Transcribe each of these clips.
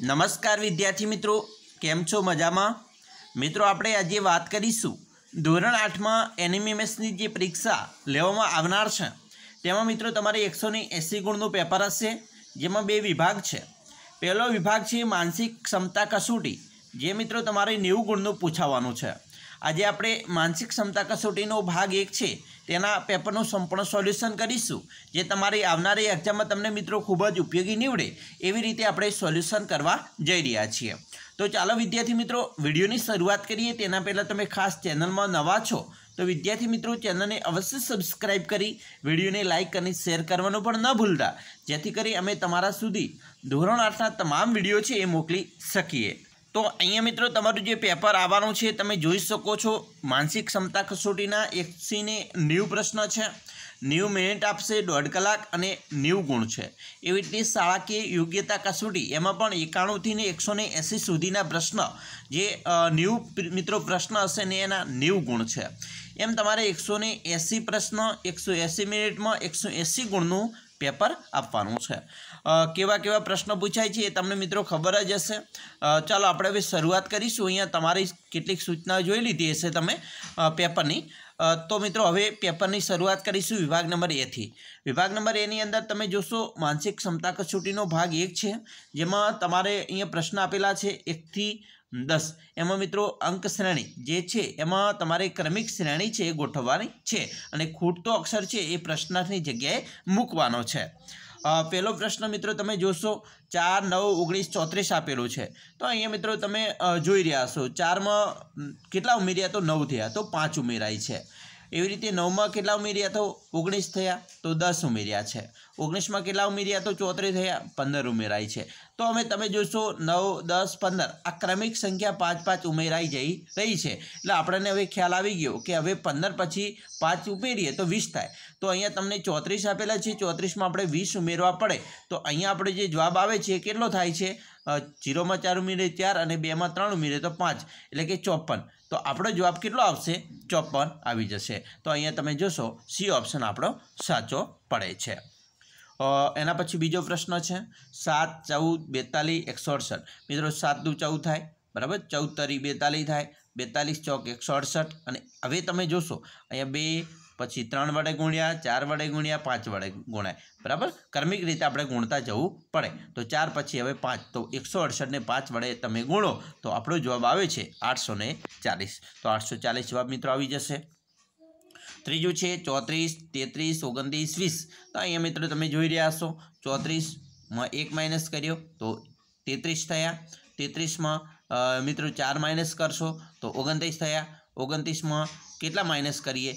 નમસ્કાર વિદ્યાર્થી મિત્રો કેમ છો મજામાં મિત્રો આપણે આજે વાત કરીશું ધોરણ આઠમાં એનિમિમેસની જે પરીક્ષા લેવામાં આવનાર છે તેમાં મિત્રો તમારે એકસો એંસી ગુણનું પેપર હશે જેમાં બે વિભાગ છે પહેલો વિભાગ છે માનસિક ક્ષમતા કસોટી જે મિત્રો તમારે નેવું ગુણનું પૂછાવવાનું છે આજે આપણે માનસિક ક્ષમતા કસોટીનો ભાગ એક છે તેના પેપરનું સંપૂર્ણ સોલ્યુશન કરીશું જે તમારી આવનારી એક્ઝામમાં તમને મિત્રો ખૂબ જ ઉપયોગી નીવડે એવી રીતે આપણે સોલ્યુશન કરવા જઈ રહ્યા છીએ તો ચાલો વિદ્યાર્થી મિત્રો વિડીયોની શરૂઆત કરીએ તેના પહેલાં તમે ખાસ ચેનલમાં નવા છો તો વિદ્યાર્થી મિત્રો ચેનલને અવશ્ય સબસ્ક્રાઇબ કરી વિડીયોને લાઇક અને શેર કરવાનું પણ ન ભૂલતા જેથી કરી અમે તમારા સુધી ધોરણ આઠના તમામ વિડીયો છે એ મોકલી શકીએ તો અહીંયા મિત્રો તમારું જે પેપર આવવાનું છે તમે જોઈ શકો છો માનસિક ક્ષમતા કસોટીના એકસીને નેવું પ્રશ્ન છે નેવું મિનિટ આપશે દોઢ કલાક અને નેવું ગુણ છે એવી રીતે શાળાકીય યોગ્યતા કસોટી એમાં પણ એકાણુંથી ને એકસો ને એંસી સુધીના પ્રશ્ન જે નેવું મિત્રો પ્રશ્ન હશે ને એના નેવું ગુણ છે એમ તમારે એકસો ને એંસી પ્રશ્ન એકસો એંસી મિનિટમાં એકસો એંસી ગુણનું પેપર આપવાનું છે કેવા કેવા પ્રશ્નો પૂછાય છે એ તમને મિત્રો ખબર જ હશે ચાલો આપણે હવે શરૂઆત કરીશું અહીંયા તમારી કેટલીક સૂચના જોઈ લીધી હશે તમે પેપરની તો મિત્રો હવે પેપરની શરૂઆત કરીશું વિભાગ નંબર એથી વિભાગ નંબર એની અંદર તમે જોશો માનસિક ક્ષમતા કસોટીનો ભાગ એક છે જેમાં તમારે અહીંયા પ્રશ્ન આપેલા છે એકથી દસ એમાં મિત્રો અંક શ્રેણી જે છે એમાં તમારે ક્રમિક શ્રેણી છે એ ગોઠવવાની છે અને ખૂટતો અક્ષર છે એ પ્રશ્નાર્થની જગ્યાએ મૂકવાનો છે પહેલો પ્રશ્ન મિત્રો તમે જોશો ચાર નવ ઓગણીસ ચોત્રીસ આપેલો છે તો અહીંયા મિત્રો તમે જોઈ રહ્યા છો ચારમાં કેટલા ઉમેર્યા તો નવ થયા તો પાંચ ઉમેરાય છે એવી રીતે નવમાં કેટલા ઉમેર્યા તો ઓગણીસ થયા તો દસ ઉમેર્યા છે ઓગણીસમાં કેટલા ઉમેર્યા તો ચોત્રીસ થયા પંદર ઉમેરાય છે તો અમે તમે જોશો નવ દસ પંદર આ ક્રમિક સંખ્યા પાંચ પાંચ ઉમેરાઈ જઈ રહી છે એટલે આપણને હવે ખ્યાલ આવી ગયો કે હવે પંદર પછી પાંચ ઉમેરીએ તો વીસ થાય તો અહીંયા તમને ચોત્રીસ આપેલા છે ચોત્રીસમાં આપણે વીસ ઉમેરવા પડે તો અહીંયા આપણે જે જવાબ આવે છે કેટલો થાય છે જીરોમાં ચાર ઉમેરે ચાર અને બેમાં ત્રણ ઉમેરે તો પાંચ એટલે કે ચોપન તો આપણો જવાબ કેટલો આવશે ચોપન આવી જશે તો અહીંયા તમે જોશો સી ઓપ્શન આપણો સાચો પડે છે એના પછી બીજો પ્રશ્ન છે સાત ચૌદ બેતાલીસ એકસો અડસઠ મિત્રો સાત દુ ચૌદ થાય બરાબર ચૌદ તરી બેતાલીસ થાય બેતાલીસ ચોક એકસો અડસઠ અને હવે તમે જોશો અહીંયા બે પછી ત્રણ વડે ગુણ્યા ચાર વડે ગુણ્યા પાંચ વડે ગુણાય બરાબર કર્મિક રીતે આપણે ગુણતા જવું પડે તો ચાર પછી હવે પાંચ તો એકસો અડસઠને પાંચ વડે તમે ગુણો તો આપણો જવાબ આવે છે આઠસો ને ચાલીસ તો આઠસો ચાલીસ જવાબ મિત્રો આવી જશે ત્રીજું છે ચોત્રીસ તેત્રીસ ઓગણત્રીસ વીસ તો અહીંયા મિત્રો તમે જોઈ રહ્યા છો ચોત્રીસમાં એક માઇનસ કર્યો તો તેત્રીસ થયા તેત્રીસમાં મિત્રો ચાર માઇનસ કરશો તો ઓગણત્રીસ થયા ઓગણત્રીસમાં કેટલા માઇનસ કરીએ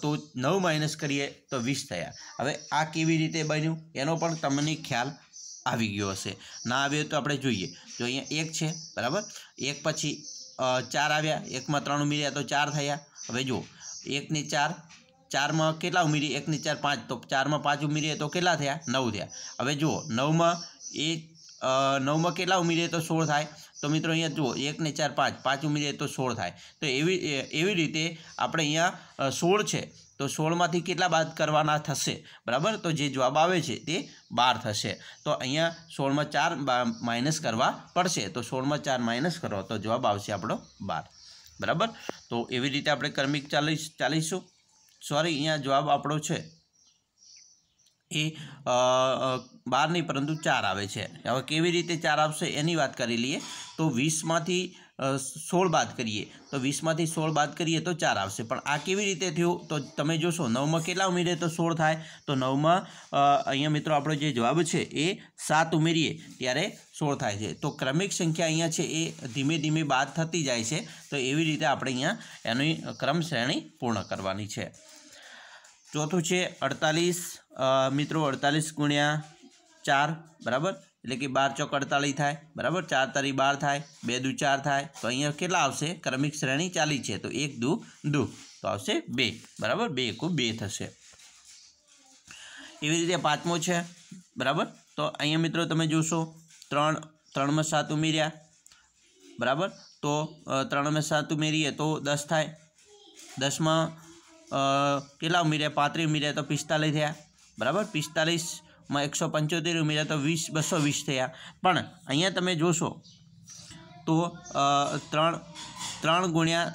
તો નવ માઇનસ કરીએ તો વીસ થયા હવે આ કેવી રીતે બન્યું એનો પણ તમને ખ્યાલ આવી ગયો હશે ના આવ્યો તો આપણે જોઈએ જો અહીંયા એક છે બરાબર એક પછી ચાર આવ્યા એકમાં ત્રણ ઉમેર્યા તો ચાર થયા હવે જુઓ એકની ચાર ચારમાં કેટલા ઉમેરી એકની ચાર પાંચ તો ચારમાં પાંચ ઉમેરીએ તો કેટલા થયા નવ થયા હવે જુઓ નવમાં એ નવમાં કેટલા ઉમેરીએ તો સોળ થાય તો મિત્રો અહીંયા જુઓ એકને ચાર પાંચ પાંચ ઉમેરીએ તો સોળ થાય તો એવી એવી રીતે આપણે અહીંયા સોળ છે તો સોળમાંથી કેટલા બાદ કરવાના થશે બરાબર તો જે જવાબ આવે છે તે બાર થશે તો અહીંયા સોળમાં ચાર માઇનસ કરવા પડશે તો સોળમાં ચાર માઇનસ કરો તો જવાબ આવશે આપણો બાર બરાબર તો એવી રીતે આપણે ક્રમિક ચાલી ચાલીશું સોરી અહીંયા જવાબ આપણો છે એ બાર નહીં પરંતુ ચાર આવે છે હવે કેવી રીતે ચાર આવશે એની વાત કરી લઈએ તો વીસમાંથી સોળ બાદ કરીએ તો વીસમાંથી સોળ બાદ કરીએ તો ચાર આવશે પણ આ કેવી રીતે થયું તો તમે જોશો નવમાં કેટલા ઉમેરીએ તો સોળ થાય તો નવમાં અહીંયા મિત્રો આપણો જે જવાબ છે એ સાત ઉમેરીએ ત્યારે સોળ થાય છે તો ક્રમિક સંખ્યા અહીંયા છે એ ધીમે ધીમે બાદ થતી જાય છે તો એવી રીતે આપણે અહીંયા એની ક્રમ શ્રેણી પૂર્ણ કરવાની છે ચોથું છે અડતાલીસ મિત્રો અડતાલીસ ગુણ્યા ચાર બરાબર એટલે કે 12 * 4 = 48 થાય બરાબર 4 * 3 = 12 થાય 2 * 2 = 4 થાય તો અહીંયા કેટલા આવશે ક્રમિક શ્રેણી ચાલી છે તો 1 2 2 તો આવશે 2 બરાબર 2 * 2 = 4 થશે આવી રીતે પાંચમો છે બરાબર તો અહીંયા મિત્રો તમે જોશો 3 3 માં 7 ઉમેર્યા બરાબર તો 3 માં 7 ઉમેરીએ તો 10 થાય 10 માં કેટલા ઉમેર્યા 35 ઉમેર્યા તો 45 થયા બરાબર 45 માં એકસો પંચોતેર ઉમેર્યા તો વીસ બસો વીસ થયા પણ અહીંયા તમે જોશો તો ત્રણ ત્રણ ગુણ્યા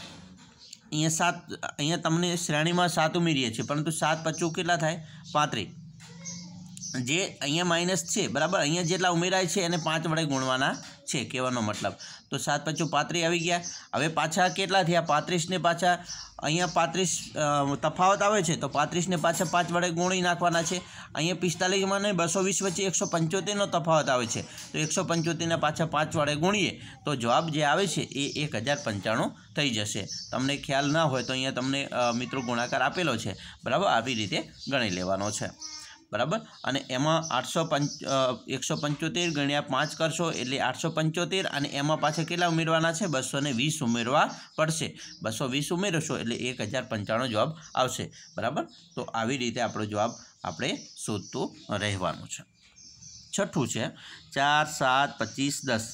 અહીંયા સાત અહીંયા તમને શ્રેણીમાં સાત ઉમેરીએ છીએ પરંતુ સાત પચું કેટલા થાય પાંત્રીસ જે અહીંયા માઇનસ છે બરાબર અહીંયા જેટલા ઉમેરાય છે એને પાંચ વડે ગુણવાના છે કહેવાનો મતલબ તો સાત પચું પાંત્રીસ આવી ગયા હવે પાછા કેટલા થયા પાંત્રીસને પાછા અહીંયા પાંત્રીસ તફાવત આવે છે તો પાંત્રીસને પાછા પાંચ વડે ગુણી નાખવાના છે અહીંયા પિસ્તાલીસમાં ને બસો વીસ વચ્ચે એકસો પંચોતેરનો તફાવત આવે છે તો એકસો પંચોતેરના પાછા પાંચ વડે ગુણીએ તો જવાબ જે આવે છે એ એક હજાર પંચાણું થઈ જશે તમને ખ્યાલ ના હોય તો અહીંયા તમને મિત્રો ગુણાકાર આપેલો છે બરાબર આવી રીતે ગણી લેવાનો છે બરાબર અને એમાં આઠસો પંચ એકસો પંચોતેર ગણ્યા પાંચ કરશો એટલે આઠસો પંચોતેર અને એમાં પાછા કેટલા ઉમેરવાના છે બસો વીસ ઉમેરવા પડશે બસો વીસ ઉમેરશો એટલે એક હજાર પંચાણું જવાબ આવશે બરાબર તો આવી રીતે આપણો જવાબ આપણે શોધતું રહેવાનું છે છઠ્ઠું છે ચાર સાત પચીસ દસ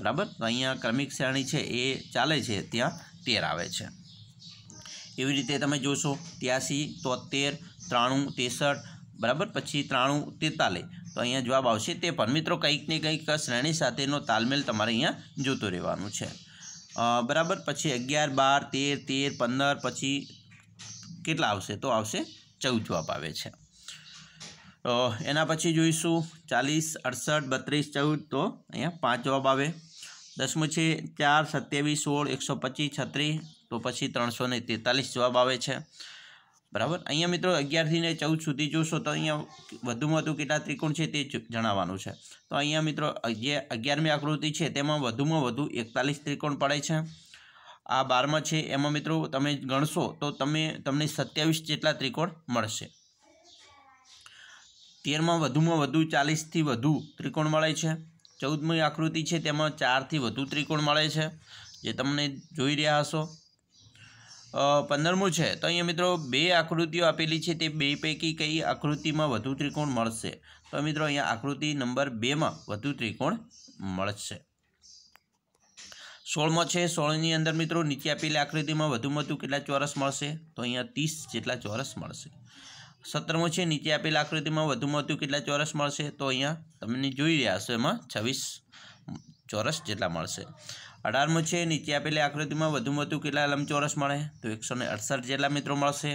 બરાબર તો અહીંયા ક્રમિક શ્રેણી છે એ ચાલે છે ત્યાં તેર આવે છે એવી રીતે તમે જોશો ત્યાંસી તોતેર ત્રાણું ત્રેસઠ બરાબર પછી ત્રાણું તેતાલીસ તો અહીંયા જવાબ આવશે તે પણ મિત્રો કંઈક ને કંઈક શ્રેણી સાથેનો તાલમેલ તમારે અહીંયા જોતો રહેવાનું છે બરાબર પછી અગિયાર બાર તેર તેર પંદર પછી કેટલા આવશે તો આવશે ચૌદ જવાબ આવે છે એના પછી જોઈશું ચાલીસ અડસઠ બત્રીસ ચૌદ તો અહીંયા પાંચ જવાબ આવે દસમું છે ચાર સત્યાવીસ સોળ એકસો પચીસ છત્રીસ તો પછી ત્રણસો તેતાલીસ જવાબ આવે છે બરાબર અહીંયા મિત્રો અગિયારથી ને ચૌદ સુધી જોશો તો અહીંયા વધુમાં વધુ કેટલા ત્રિકોણ છે તે જણાવવાનું છે તો અહીંયા મિત્રો જે અગિયારમી આકૃતિ છે તેમાં વધુમાં વધુ એકતાલીસ ત્રિકોણ પડે છે આ બારમાં છે એમાં મિત્રો તમે ગણશો તો તમે તમને સત્યાવીસ જેટલા ત્રિકોણ મળશે તેરમાં વધુમાં વધુ ચાલીસથી વધુ ત્રિકોણ મળે છે ચૌદમી આકૃતિ છે તેમાં ચારથી વધુ ત્રિકોણ મળે છે જે તમને જોઈ રહ્યા હશો પંદરમું છે તો અહીંયા મિત્રો બે આકૃતિઓ આપેલી છે તે બે પૈકી કઈ આકૃતિમાં વધુ ત્રિકોણ મળશે તો મિત્રો અહીંયા આકૃતિ નંબર બેમાં વધુ ત્રિકોણ મળશે સોળમો છે સોળની અંદર મિત્રો નીચે આપેલી આકૃતિમાં વધુમાં વધુ કેટલા ચોરસ મળશે તો અહીંયા ત્રીસ જેટલા ચોરસ મળશે સત્રમો છે નીચે આપેલી આકૃતિમાં વધુમાં વધુ કેટલા ચોરસ મળશે તો અહીંયા તમને જોઈ રહ્યા હશે એમાં છવ્વીસ ચોરસ જેટલા મળશે અઢારમું છે નીચે આપેલી આકૃતિમાં વધુમાં વધુ કેટલા લંબચોરસ મળે તો એકસો અડસઠ જેટલા મિત્રો મળશે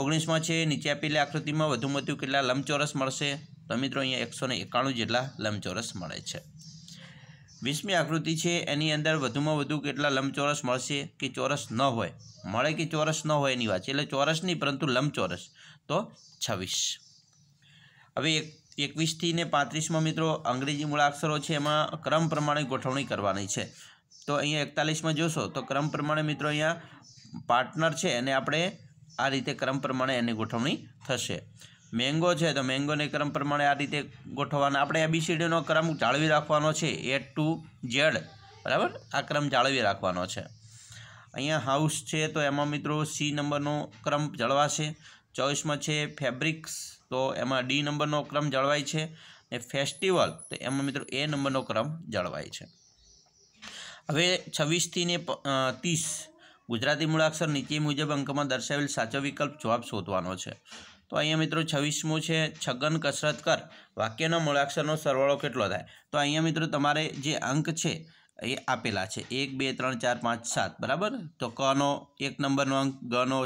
ઓગણીસમાં છે નીચે આપેલી આકૃતિમાં વધુમાં વધુ કેટલા લંબચોરસ મળશે તો મિત્રો અહીંયા એકસો એકાણું જેટલા લંબચોરસ મળે છે વીસમી આકૃતિ છે એની અંદર વધુમાં વધુ કેટલા લંબચોરસ મળશે કે ચોરસ ન હોય મળે કે ચોરસ ન હોય એની વાત છે એટલે ચોરસ નહીં પરંતુ લંબચોરસ તો છવ્વીસ હવે એક એકવીસથી ને પાંત્રીસમાં મિત્રો અંગ્રેજી મૂળાક્ષરો છે એમાં ક્રમ પ્રમાણે ગોઠવણી કરવાની છે તો અહીંયા એકતાલીસમાં જોશો તો ક્રમ પ્રમાણે મિત્રો અહીંયા પાર્ટનર છે અને આપણે આ રીતે ક્રમ પ્રમાણે એની ગોઠવણી થશે મેંગો છે તો મેંગોને ક્રમ પ્રમાણે આ રીતે ગોઠવવાના આપણે એબીસીડીનો ક્રમ જાળવી રાખવાનો છે એ ટુ ઝેડ બરાબર આ ક્રમ જાળવી રાખવાનો છે અહીંયા હાઉસ છે તો એમાં મિત્રો સી નંબરનો ક્રમ જળવાશે ચોવીસમાં છે ફેબ્રિક્સ તો એમાં ડી નંબરનો ક્રમ જળવાય છે ને ફેસ્ટિવલ તો એમાં મિત્રો એ નંબરનો ક્રમ જળવાય છે હવે છવ્વીસથી ને ત્રીસ ગુજરાતી મૂળાક્ષર નીચે મુજબ અંકમાં દર્શાવેલ સાચો વિકલ્પ જવાબ શોધવાનો છે તો અહીંયા મિત્રો છવ્વીસમું છે છગન કસરત કર વાક્યના મૂળાક્ષરનો સરવાળો કેટલો થાય તો અહીંયા મિત્રો તમારે જે અંક છે એ આપેલા છે એક બે ત્રણ ચાર પાંચ સાત બરાબર તો કનો એક નંબરનો અંક ગનો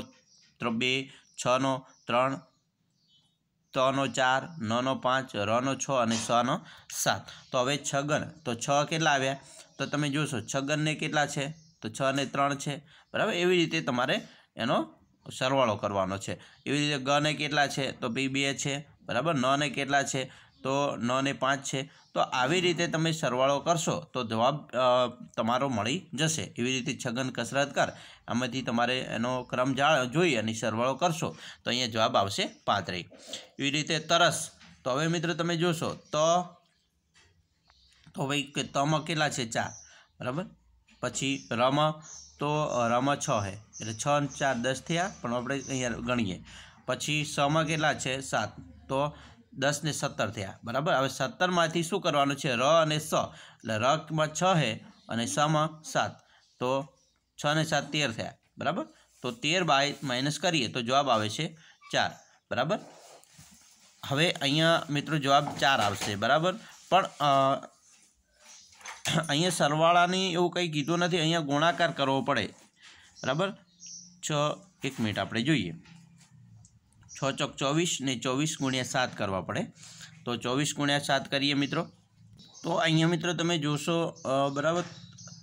બે છનો ત્રણ તનો ચાર નનો પાંચ રનો છ અને સનો સાત તો હવે છગન તો છ કેટલા આવ્યા તો તમે જોશો છગનને કેટલા છે તો છ ને ત્રણ છે બરાબર એવી રીતે તમારે એનો સરવાળો કરવાનો છે એવી રીતે ગ ને કેટલા છે તો ભાઈ બે છે બરાબર ન ને કેટલા છે તો નને પાંચ છે તો આવી રીતે તમે સરવાળો કરશો તો જવાબ તમારો મળી જશે એવી રીતે છગન કસરત કર આમાંથી તમારે એનો ક્રમ જા જોઈ અને સરવાળો કરશો તો અહીંયા જવાબ આવશે પાંત્રી એવી રીતે તરસ તો હવે મિત્ર તમે જોશો તો તો ભાઈ કે તમ કેટલા છે ચાર બરાબર પછી રમ તો રમ છ હે એટલે છ અને ચાર દસ થયા પણ આપણે અહીંયા ગણીએ પછી સમ કેટલા છે સાત તો દસ ને સત્તર થયા બરાબર હવે સત્તરમાંથી શું કરવાનું છે ર અને સ એટલે રમાં છ હે અને સમ સાત તો છ ને સાત તેર થયા બરાબર તો તેર બાય માઇનસ કરીએ તો જવાબ આવે છે ચાર બરાબર હવે અહીંયા મિત્રો જવાબ ચાર આવશે બરાબર પણ અહીંયા સરવાળાની એવું કંઈ કીધું નથી અહીંયા ગુણાકાર કરવો પડે બરાબર છ એક મિનિટ આપણે જોઈએ છ ચોક ચોવીસ ને ચોવીસ ગુણ્યા સાત કરવા પડે તો ચોવીસ ગુણ્યા સાત કરીએ મિત્રો તો અહીંયા મિત્રો તમે જોશો બરાબર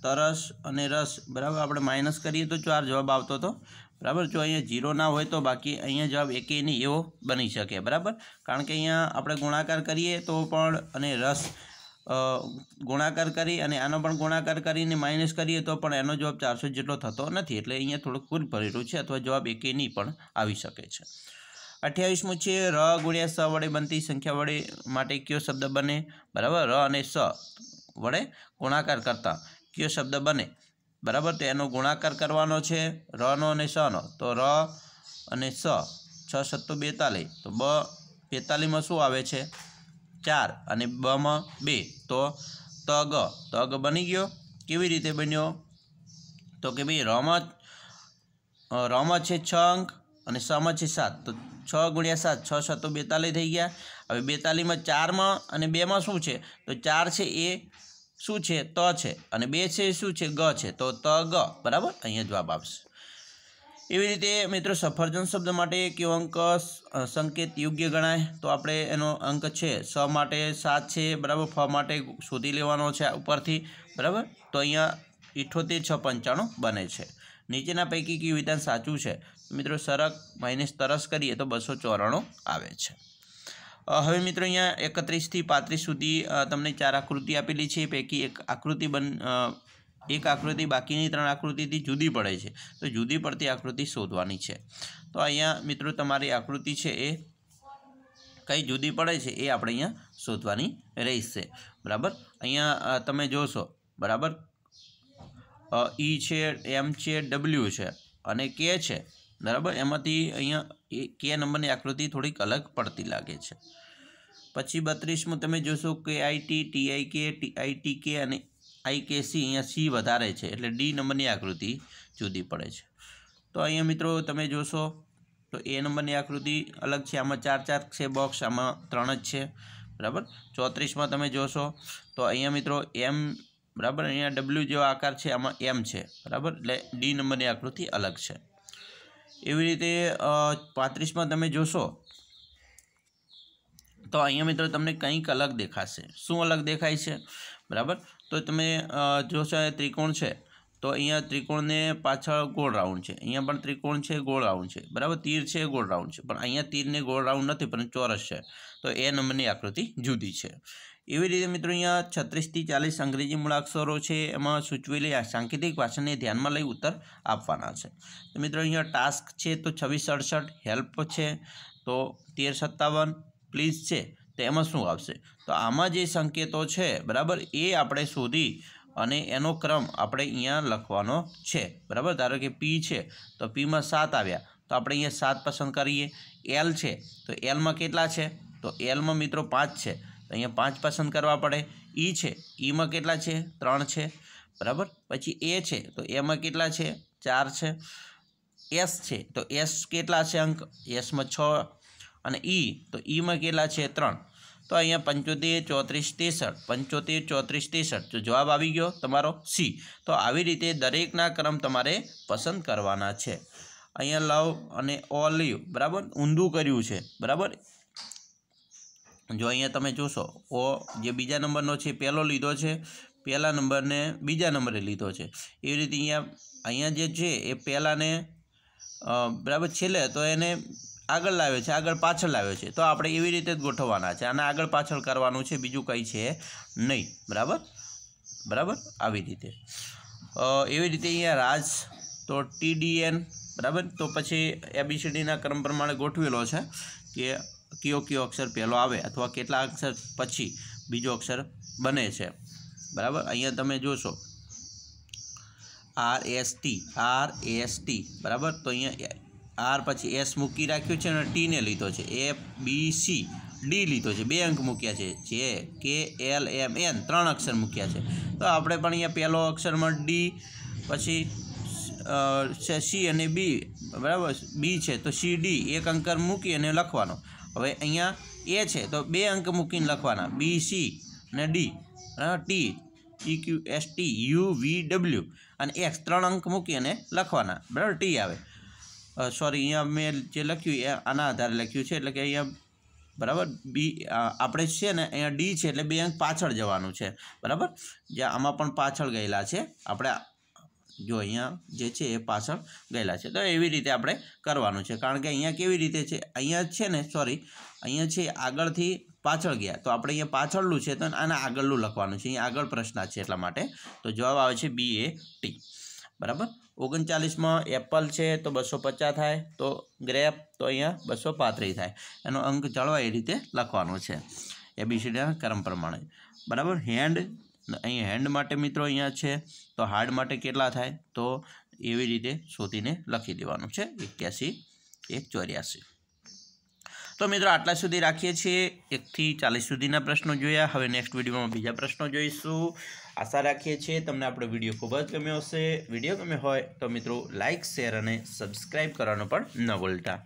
તરસ અને રસ બરાબર આપણે માઇનસ કરીએ તો ચાર જવાબ આવતો હતો બરાબર જો અહીંયા ઝીરો ના હોય તો બાકી અહીંયા જવાબ એકે નહીં એવો બની શકે બરાબર કારણ કે અહીંયા આપણે ગુણાકાર કરીએ તો પણ અને રસ ગુણાકાર કરી અને આનો પણ ગુણાકાર કરીને માઇનસ કરીએ તો પણ એનો જવાબ ચારસો જેટલો થતો નથી એટલે અહીંયા થોડુંક ભૂલ ભરેલું છે અથવા જવાબ એકે નહીં પણ આવી શકે છે અઠ્યાવીસમું છે ર ગુણ્યા સ વડે બનતી સંખ્યા વડે માટે કયો શબ્દ બને બરાબર ર અને સ વડે ગુણાકાર કરતા કયો શબ્દ બને બરાબર તો એનો ગુણાકાર કરવાનો છે રનો અને સનો તો ર અને સ છ સત્તો બેતાલીસ તો બ બેતાલીસમાં શું આવે છે ચાર અને બમાં બે તો તગ તગ બની ગયો કેવી રીતે બન્યો તો કે ભાઈ રમત રમત છે છ અંક અને સમ છે સાત તો છ ગુણ્યા સાત છ તો બેતાલીસ થઈ ગયા હવે બેતાલીસમાં ચારમાં અને બેમાં શું છે તો ચાર છે એ શું છે ત છે અને બે છે શું છે ગ છે તો ત ગ બરાબર અહીંયા જવાબ આવશે એવી રીતે મિત્રો સફરજન શબ્દ માટે કયો અંક સંકેત યોગ્ય ગણાય તો આપણે એનો અંક છે સ માટે સાત છે બરાબર ફ માટે શોધી લેવાનો છે ઉપરથી બરાબર તો અહીંયા ઇઠોતેર છ પંચાણું બને છે નીચેના પૈકી કયું વિધાન સાચું છે મિત્રો સરક માઇનસ તરસ કરીએ તો બસો ચોરાણું આવે છે હવે મિત્રો અહીંયા એકત્રીસથી પાંત્રીસ સુધી તમને ચાર આકૃતિ આપેલી છે પૈકી એક આકૃતિ બન એક આકૃતિ બાકીની ત્રણ આકૃતિથી જુદી પડે છે તો જુદી પડતી આકૃતિ શોધવાની છે તો અહીંયા મિત્રો તમારી આકૃતિ છે એ કઈ જુદી પડે છે એ આપણે અહીંયા શોધવાની રહેશે બરાબર અહીંયા તમે જોશો બરાબર ઈ e છે એમ છે ડબલ્યુ છે અને કે છે બરાબર એમાંથી અહીંયા કે નંબરની આકૃતિ થોડીક અલગ પડતી લાગે છે પછી બત્રીસમાં તમે જોશો કે આઈટી ટીઆઈ કે ટીઆઈટી કે અને આઈ આઈકેસી અહીંયા સી વધારે છે એટલે ડી નંબરની આકૃતિ જુદી પડે છે તો અહીંયા મિત્રો તમે જોશો તો એ નંબરની આકૃતિ અલગ છે આમાં ચાર ચાર છે બોક્સ આમાં ત્રણ જ છે બરાબર ચોત્રીસમાં તમે જોશો તો અહીંયા મિત્રો એમ બરાબર અહીંયા ડબલ્યુ જેવો આકાર છે આમાં એમ છે બરાબર એટલે ડી નંબરની આકૃતિ અલગ છે એવી રીતે પાંત્રીસમાં તમે જોશો તો અહીંયા મિત્રો તમને કંઈક અલગ દેખાશે શું અલગ દેખાય છે બરાબર તો તમે જોશો એ ત્રિકોણ છે તો અહીંયા ત્રિકોણને પાછળ ગોળ રાઉન્ડ છે અહીંયા પણ ત્રિકોણ છે ગોળ રાઉન્ડ છે બરાબર તીર છે ગોળ રાઉન્ડ છે પણ અહીંયા તીરને ગોળ રાઉન્ડ નથી પણ ચોરસ છે તો એ નંબરની આકૃતિ જુદી છે એવી રીતે મિત્રો અહીંયા છત્રીસથી ચાલીસ અંગ્રેજી મૂળાક્ષરો છે એમાં સૂચવેલી સાંકેતિક ભાષાને ધ્યાનમાં લઈ ઉત્તર આપવાના છે તો મિત્રો અહીંયા ટાસ્ક છે તો છવ્વીસ અડસઠ હેલ્પ છે તો તેર સત્તાવન પ્લીઝ છે તેમાં શું આવશે તો આમાં જે સંકેતો છે બરાબર એ આપણે શોધી અને એનો ક્રમ આપણે અહીંયા લખવાનો છે બરાબર ધારો કે પી છે તો પીમાં સાત આવ્યા તો આપણે અહીંયા સાત પસંદ કરીએ એલ છે તો એલમાં કેટલા છે તો એલમાં મિત્રો પાંચ છે તો અહીંયા પાંચ પસંદ કરવા પડે ઈ e છે ઈમાં e કેટલા છે ત્રણ છે બરાબર પછી એ છે તો એમાં કેટલા છે ચાર છે એસ છે તો એસ કેટલા છે અંક એસમાં છ અને ઈ e, તો ઈમાં e કેટલા છે ત્રણ તો અહીંયા પંચોતેર ચોત્રીસ ત્રેસઠ પંચોતેર ચોત્રીસ ત્રેસઠ જો જવાબ આવી ગયો તમારો સી તો આવી રીતે દરેકના ક્રમ તમારે પસંદ કરવાના છે અહીંયા લવ અને ઓલિવ બરાબર ઊંધું કર્યું છે બરાબર જો અહીંયા તમે જોશો ઓ જે બીજા નંબરનો છે પહેલો લીધો છે પહેલા નંબરને બીજા નંબરે લીધો છે એવી રીતે અહીંયા અહીંયા જે છે એ પહેલાંને બરાબર છેલ્લે તો એને આગળ લાવે છે આગળ પાછળ લાવે છે તો આપણે એવી રીતે જ ગોઠવવાના છે અને આગળ પાછળ કરવાનું છે બીજું કંઈ છે નહીં બરાબર બરાબર આવી રીતે એવી રીતે અહીંયા રાજ તો ટીડીએન બરાબર તો પછી એબીસીડીના ક્રમ પ્રમાણે ગોઠવેલો છે કે કયો કયો અક્ષર પહેલો આવે અથવા કેટલા અક્ષર પછી બીજો અક્ષર બને છે બરાબર અહીંયા તમે જોશો R S T R S T બરાબર તો અહીંયા આર પછી એસ મૂકી રાખ્યું છે અને ટીને લીધો છે એ બી સી ડી લીધો છે બે અંક મૂક્યા છે જે કે એલ એમ એન ત્રણ અક્ષર મૂક્યા છે તો આપણે પણ અહીંયા પહેલો અક્ષરમાં ડી પછી છે સી અને બી બરાબર બી છે તો સી ડી એક અંકર મૂકી અને લખવાનો હવે અહીંયા એ છે તો બે અંક મૂકીને લખવાના બી સી અને D T E Q S T U V W અને એક્સ ત્રણ અંક મૂકી અને લખવાના બરાબર ટી આવે સોરી અહીંયા મેં જે લખ્યું એ આના આધારે લખ્યું છે એટલે કે અહીંયા બરાબર બી આપણે છે ને અહીંયા ડી છે એટલે બે અંક પાછળ જવાનું છે બરાબર જે આમાં પણ પાછળ ગયેલા છે આપણે જો અહીંયા જે છે એ પાછળ ગયેલા છે તો એવી રીતે આપણે કરવાનું છે કારણ કે અહીંયા કેવી રીતે છે અહીંયા છે ને સોરી અહીંયા છે આગળથી પાછળ ગયા તો આપણે અહીંયા પાછળનું છે તો આના આગળનું લખવાનું છે અહીંયા આગળ પ્રશ્ન છે એટલા માટે તો જવાબ આવે છે બી એ ટી બરાબર ઓગણચાલીસમાં એપલ છે તો બસો પચાસ થાય તો ગ્રેપ તો અહીંયા બસો પાંત્રીસ થાય એનો અંક જળવાય એ રીતે લખવાનો છે એ એબીસીડીના e, ક્રમ પ્રમાણે બરાબર હેન્ડ અહીંયા હેન્ડ માટે મિત્રો અહીંયા છે તો હાર્ડ માટે કેટલા થાય તો એવી રીતે શોધીને લખી દેવાનું છે એક્યાસી એક ચોર્યાસી તો મિત્રો આટલા સુધી રાખીએ છીએ એકથી ચાલીસ સુધીના પ્રશ્નો જોયા હવે નેક્સ્ટ વિડીયોમાં બીજા પ્રશ્નો જોઈશું આશા રાખીએ છીએ તમને આપણો વિડીયો ખૂબ જ ગમ્યો હશે વિડીયો ગમ્યો હોય તો મિત્રો લાઇક શેર અને સબસ્ક્રાઈબ કરવાનું પણ ન ભૂલતા